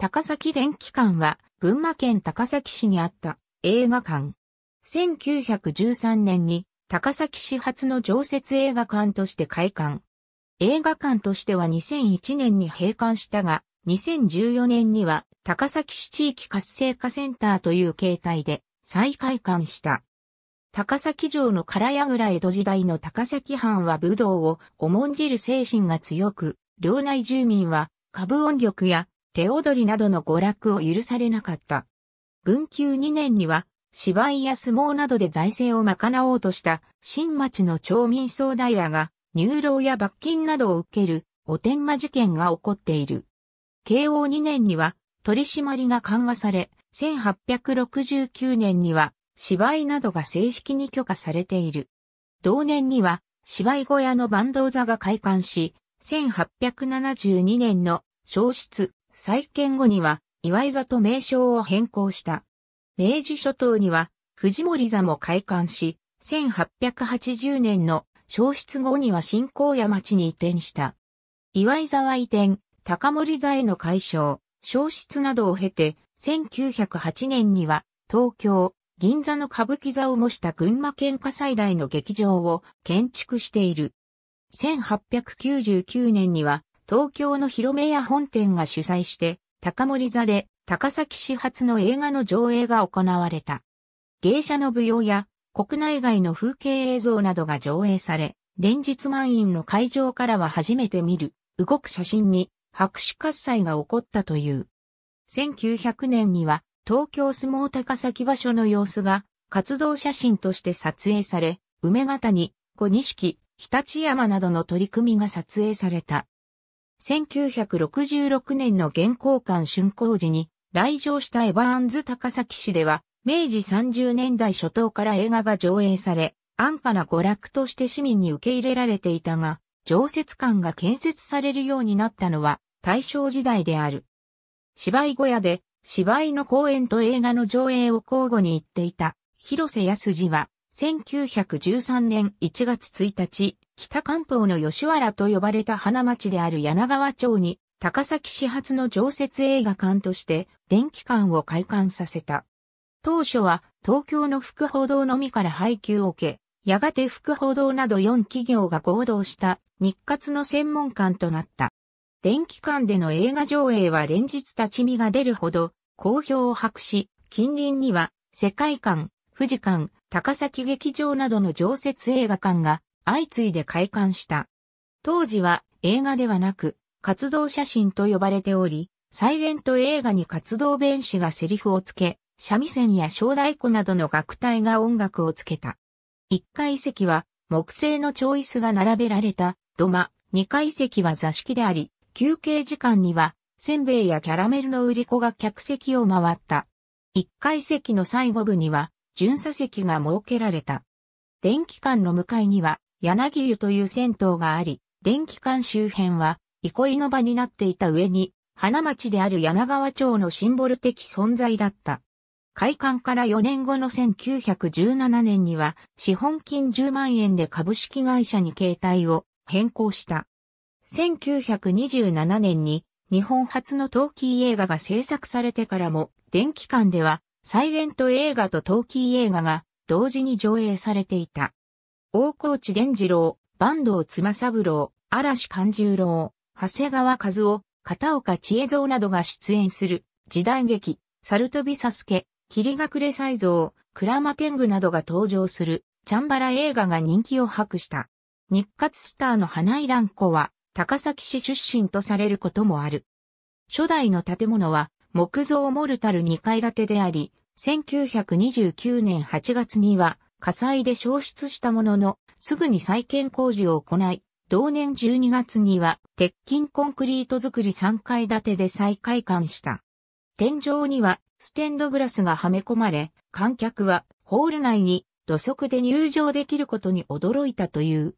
高崎電気館は、群馬県高崎市にあった映画館。1913年に高崎市初の常設映画館として開館。映画館としては2001年に閉館したが、2014年には高崎市地域活性化センターという形態で再開館した。高崎城の唐屋倉江戸時代の高崎藩は武道を重んじる精神が強く、領内住民は株音力や手踊りなどの娯楽を許されなかった。文久2年には、芝居や相撲などで財政を賄おうとした新町の町民総平が入牢や罰金などを受けるお天魔事件が起こっている。慶応2年には取り締まりが緩和され、1869年には芝居などが正式に許可されている。同年には芝居小屋の坂東座が開館し、1872年の消失、再建後には岩井座と名称を変更した。明治初頭には藤森座も開館し、1880年の消失後には新高屋町に移転した。岩井座は移転、高森座への解消、消失などを経て、1908年には東京、銀座の歌舞伎座を模した群馬県下最大の劇場を建築している。1899年には東京の広め屋本店が主催して、高森座で高崎市発の映画の上映が行われた。芸者の舞踊や国内外の風景映像などが上映され、連日満員の会場からは初めて見る、動く写真に拍手喝采が起こったという。1900年には東京相撲高崎場所の様子が活動写真として撮影され、梅形に小錦、日立山などの取り組みが撮影された。1966年の現行館竣工時に来場したエァーンズ高崎市では、明治30年代初頭から映画が上映され、安価な娯楽として市民に受け入れられていたが、常設館が建設されるようになったのは大正時代である。芝居小屋で芝居の公演と映画の上映を交互に行っていた広瀬康二は1913年1月1日、北関東の吉原と呼ばれた花町である柳川町に、高崎始発の常設映画館として、電気館を開館させた。当初は、東京の副報道のみから配給を受け、やがて副報道など4企業が合同した日活の専門館となった。電気館での映画上映は連日立ち見が出るほど好評を博し、近隣には世界館、富士館、高崎劇場などの常設映画館が相次いで開館した。当時は映画ではなく活動写真と呼ばれており、サイレント映画に活動弁士がセリフをつけ、三味線や小太鼓などの楽隊が音楽をつけた。1階席は木製のチョイスが並べられた土間、2階席は座敷であり、休憩時間にはせんべいやキャラメルの売り子が客席を回った。1階席の最後部には巡査席が設けられた。電気館の向かいには柳湯という銭湯があり、電気館周辺は憩いの場になっていた上に、花町である柳川町のシンボル的存在だった。開館から4年後の1917年には、資本金10万円で株式会社に携帯を変更した。1927年に日本初のトーキー映画が制作されてからも、電気館ではサイレント映画とトーキー映画が同時に上映されていた。大河内伝次郎、坂東妻三郎、嵐勘十郎、長谷川和夫、片岡千恵蔵などが出演する時代劇、サルトビサスケ、霧隠れ才蔵、倉間天狗などが登場するチャンバラ映画が人気を博した。日活スターの花井蘭子は高崎市出身とされることもある。初代の建物は木造モルタル2階建てであり、1929年8月には火災で消失したものの、すぐに再建工事を行い、同年12月には鉄筋コンクリート作り3階建てで再開館した。天井にはステンドグラスがはめ込まれ、観客はホール内に土足で入場できることに驚いたという。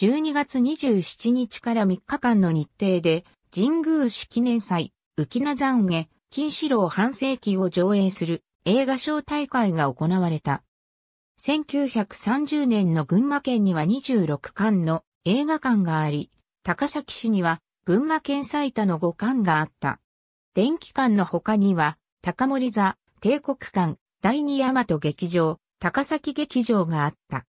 12月27日から3日間の日程で、神宮式記念祭、浮名山へ金四郎半世紀を上映する映画賞大会が行われた。1930年の群馬県には26館の映画館があり、高崎市には群馬県最多の5館があった。電気館の他には、高森座、帝国館、第二大和劇場、高崎劇場があった。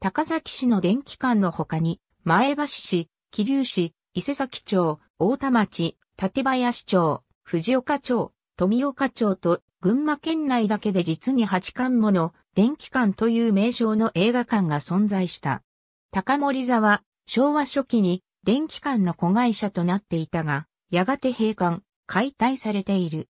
高崎市の電気館の他に、前橋市、桐生市、伊勢崎町、大田町、館林町、藤岡町、富岡町と群馬県内だけで実に8巻もの電気館という名称の映画館が存在した。高森座は昭和初期に電気館の子会社となっていたが、やがて閉館、解体されている。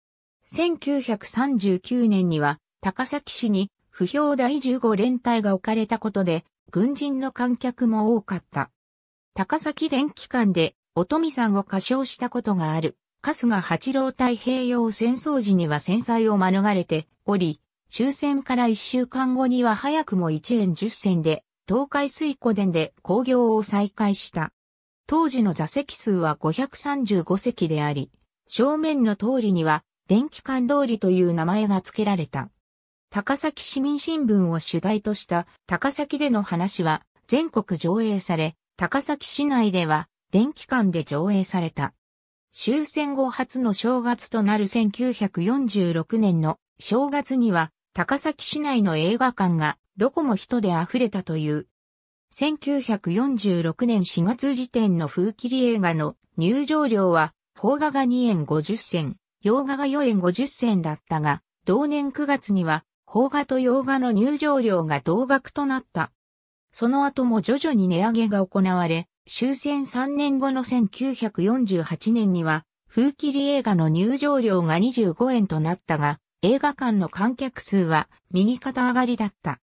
1939年には高崎市に不評第15連隊が置かれたことで、軍人の観客も多かった。高崎電気館で、おとみさんを歌唱したことがある。春日八郎太平洋戦争時には戦災を免れており、終戦から一週間後には早くも一円十銭で、東海水湖殿で工業を再開した。当時の座席数は535席であり、正面の通りには、電気管通りという名前が付けられた。高崎市民新聞を主題とした高崎での話は全国上映され、高崎市内では電気館で上映された。終戦後初の正月となる1946年の正月には高崎市内の映画館がどこも人で溢れたという。1946年4月時点の風切り映画の入場料は、邦画が2円50銭、洋画が4円50銭だったが、同年9月には、邦画と洋画の入場料が同額となった。その後も徐々に値上げが行われ、終戦3年後の1948年には、風切り映画の入場料が25円となったが、映画館の観客数は右肩上がりだった。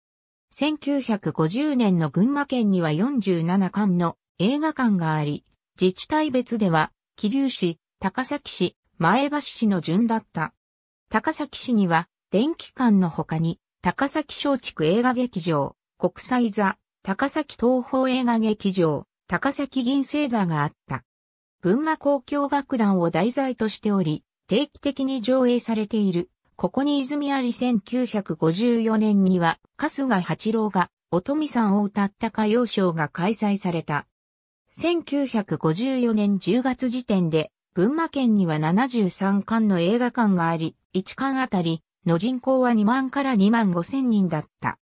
1950年の群馬県には47館の映画館があり、自治体別では、桐生市、高崎市、前橋市の順だった。高崎市には、電気館の他に、高崎松竹映画劇場、国際座、高崎東方映画劇場、高崎銀星座があった。群馬公共楽団を題材としており、定期的に上映されている。ここに泉あり1954年には、春日八郎が、とみさんを歌った歌謡賞が開催された。1954年10月時点で、群馬県には73館の映画館があり、1館あたりの人口は2万から2万5千人だった。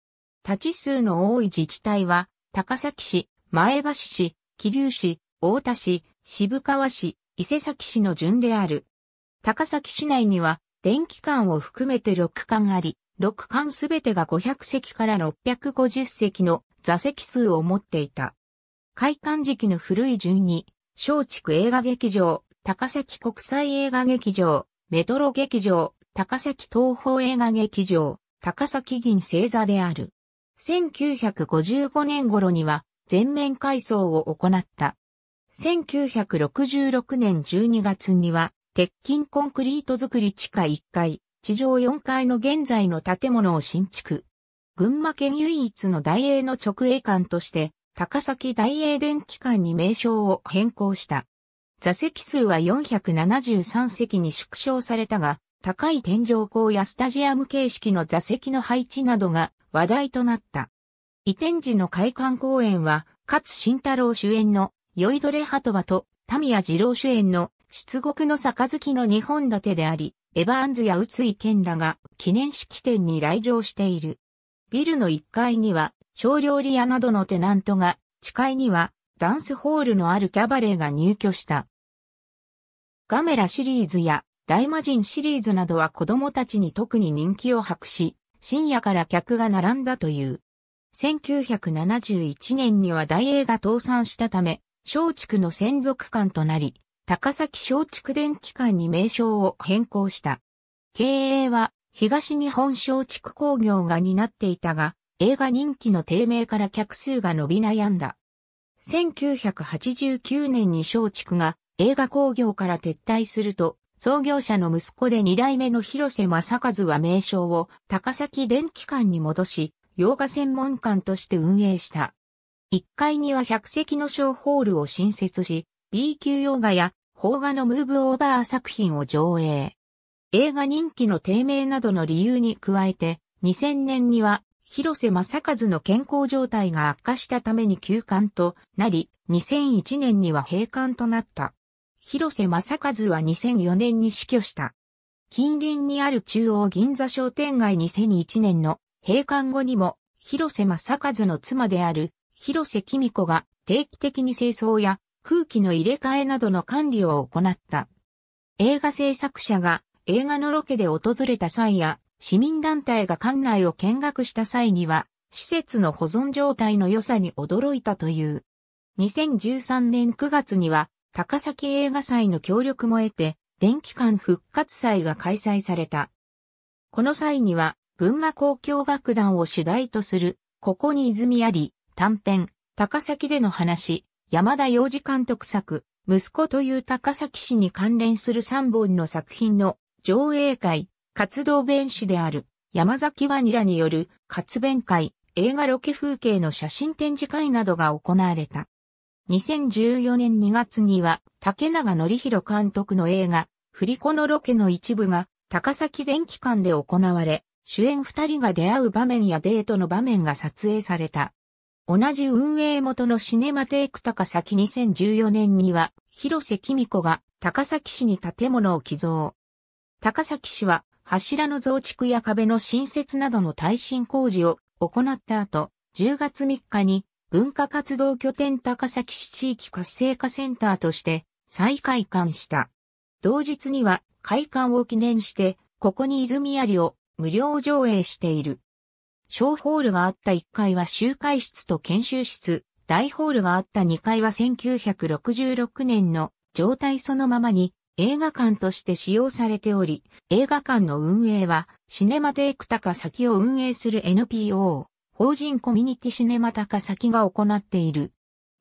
立ち数の多い自治体は、高崎市、前橋市、桐生市、大田市、渋川市、伊勢崎市の順である。高崎市内には、電気館を含めて6館あり、6館すべてが500席から650席の座席数を持っていた。開館時期の古い順に、松竹映画劇場、高崎国際映画劇場、メトロ劇場、高崎東宝映画劇場、高崎銀星座である。1955年頃には、全面改装を行った。1966年12月には、鉄筋コンクリート造り地下1階、地上4階の現在の建物を新築。群馬県唯一の大英の直営館として、高崎大英電機関に名称を変更した。座席数は473席に縮小されたが、高い天井高やスタジアム形式の座席の配置などが話題となった。移転時の開館公演は、勝慎太郎主演の、酔いどれ鳩場と、ミヤ二郎主演の、出国の杯の二本立てであり、エァーンズや宇津井健らが記念式典に来場している。ビルの1階には、小料理屋などのテナントが、地階には、ダンスホールのあるキャバレーが入居した。ガメラシリーズや、大魔人シリーズなどは子供たちに特に人気を博し、深夜から客が並んだという。1971年には大映が倒産したため、松竹の専属館となり、高崎松竹電機館に名称を変更した。経営は東日本松竹工業が担っていたが、映画人気の低迷から客数が伸び悩んだ。1989年に松竹が映画工業から撤退すると、創業者の息子で二代目の広瀬正和は名称を高崎電機館に戻し、洋画専門館として運営した。1階には100席の小ホールを新設し、B 級洋画や邦画のムーブオーバー作品を上映。映画人気の低迷などの理由に加えて、2000年には広瀬正和の健康状態が悪化したために休館となり、2001年には閉館となった。広瀬正和は2004年に死去した。近隣にある中央銀座商店街2001年の閉館後にも、広瀬正和の妻である、広瀬きみ子が定期的に清掃や空気の入れ替えなどの管理を行った。映画制作者が映画のロケで訪れた際や、市民団体が館内を見学した際には、施設の保存状態の良さに驚いたという。2013年9月には、高崎映画祭の協力も得て、電気館復活祭が開催された。この際には、群馬交響楽団を主題とする、ここに泉あり、短編、高崎での話、山田洋次監督作、息子という高崎市に関連する3本の作品の上映会、活動弁士である山崎ワニラによる活弁会、映画ロケ風景の写真展示会などが行われた。2014年2月には竹永則弘監督の映画、振り子のロケの一部が高崎電気館で行われ、主演二人が出会う場面やデートの場面が撮影された。同じ運営元のシネマテイク高崎2014年には、広瀬貴美子が高崎市に建物を寄贈。高崎市は柱の増築や壁の新設などの耐震工事を行った後、10月3日に文化活動拠点高崎市地域活性化センターとして再開館した。同日には開館を記念して、ここに泉ありを無料上映している。小ホールがあった1階は集会室と研修室、大ホールがあった2階は1966年の状態そのままに映画館として使用されており、映画館の運営はシネマテイク高崎を運営する NPO、法人コミュニティシネマ高崎が行っている。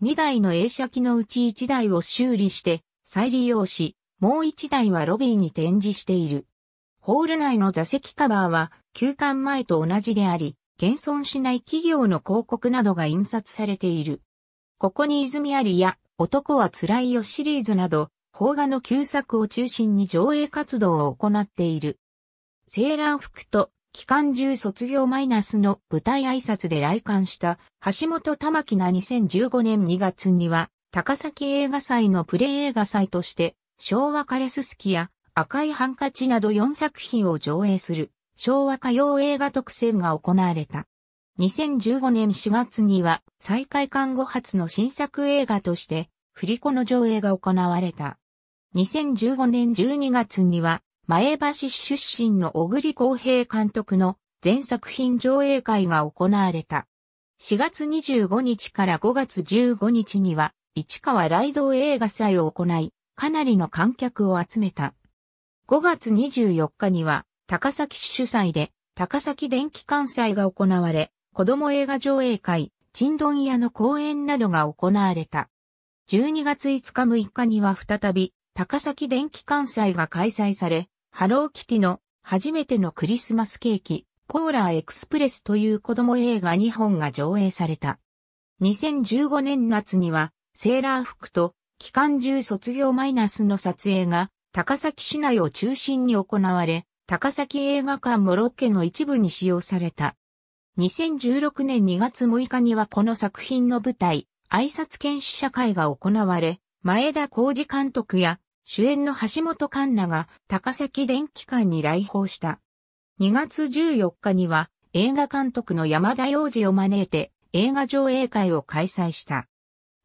2台の映写機のうち1台を修理して再利用し、もう1台はロビーに展示している。ホール内の座席カバーは、休館前と同じであり、現存しない企業の広告などが印刷されている。ここに泉ありや、男は辛いよシリーズなど、邦画の旧作を中心に上映活動を行っている。セーラー服と期間中卒業マイナスの舞台挨拶で来館した橋本玉木な2015年2月には高崎映画祭のプレイ映画祭として昭和カレススキや赤いハンカチなど4作品を上映する昭和歌謡映画特選が行われた。2015年4月には再開館後初の新作映画として振り子の上映が行われた。2015年12月には前橋市出身の小栗公平監督の全作品上映会が行われた。4月25日から5月15日には市川雷蔵映画祭を行い、かなりの観客を集めた。5月24日には、高崎市主催で、高崎電気関西が行われ、子供映画上映会、チンドン屋の公演などが行われた。12月5日6日には再び、高崎電気関西が開催され、ハローキティの初めてのクリスマスケーキ、ポーラーエクスプレスという子供映画2本が上映された。2015年夏には、セーラー服と、期間中卒業マイナスの撮影が高崎市内を中心に行われ、高崎映画館もロッケの一部に使用された。2016年2月6日にはこの作品の舞台、挨拶研修社会が行われ、前田浩二監督や主演の橋本環奈が高崎電気館に来訪した。2月14日には映画監督の山田洋次を招いて映画上映会を開催した。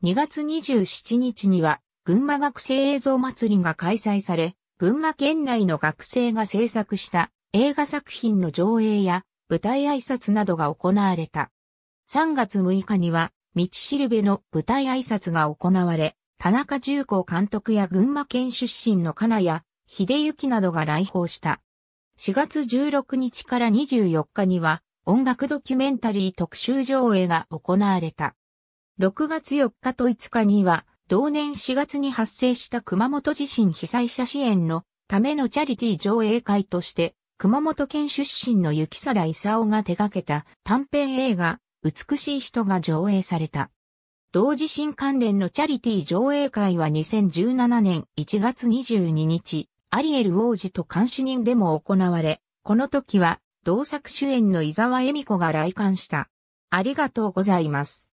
2月27日には群馬学生映像祭りが開催され、群馬県内の学生が制作した映画作品の上映や舞台挨拶などが行われた。3月6日には、道しるべの舞台挨拶が行われ、田中重工監督や群馬県出身の金谷、秀幸などが来訪した。4月16日から24日には、音楽ドキュメンタリー特集上映が行われた。6月4日と5日には、同年4月に発生した熊本地震被災者支援のためのチャリティ上映会として、熊本県出身の雪貞勲が手掛けた短編映画、美しい人が上映された。同地震関連のチャリティ上映会は2017年1月22日、アリエル王子と監視人でも行われ、この時は同作主演の伊沢恵美子が来館した。ありがとうございます。